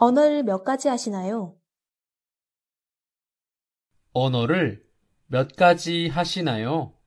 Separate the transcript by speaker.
Speaker 1: 언어를 몇 가지 하시나요?
Speaker 2: 언어를 몇 가지 하시나요?